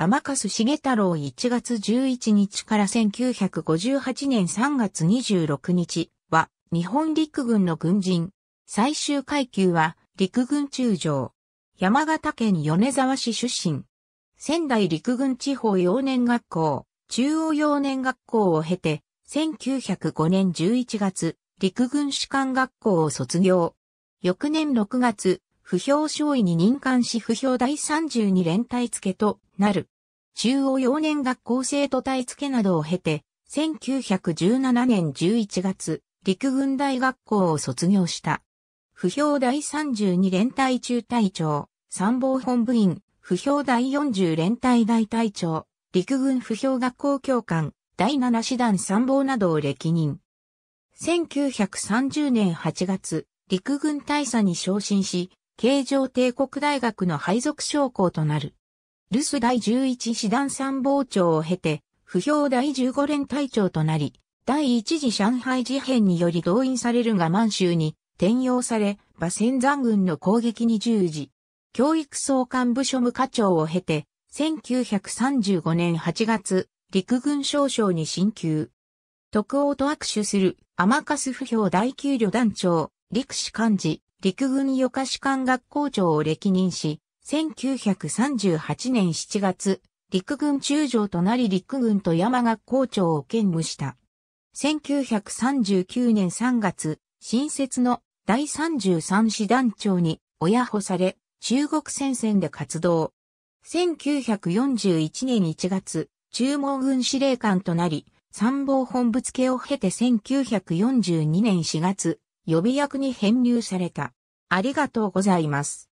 天粕茂太郎1月11日から1958年3月26日は日本陸軍の軍人。最終階級は陸軍中将。山形県米沢市出身。仙台陸軍地方幼年学校、中央幼年学校を経て、1905年11月、陸軍士官学校を卒業。翌年6月、不評少尉に任官し不評第32連隊付となる。中央幼年学校生徒体付けなどを経て、1917年11月、陸軍大学校を卒業した。不評第32連隊中隊長、参謀本部員、不評第40連隊大隊長、陸軍不評学校教官、第7師団参謀などを歴任。1930年8月、陸軍大佐に昇進し、京城帝国大学の配属将校となる。留守第11師団参謀長を経て、不評第15連隊長となり、第一次上海事変により動員されるが満州に転用され、馬仙山軍の攻撃に従事。教育総監部庶務課長を経て、1935年8月、陸軍少将に進級。特王と握手する、甘粕不評第9旅団長、陸士幹事、陸軍予科士官学校長を歴任し、1938年7月、陸軍中将となり陸軍と山学校長を兼務した。1939年3月、新設の第33師団長に親保され、中国戦線で活動。1941年1月、中毛軍司令官となり、参謀本部付を経て1942年4月、予備役に編入された。ありがとうございます。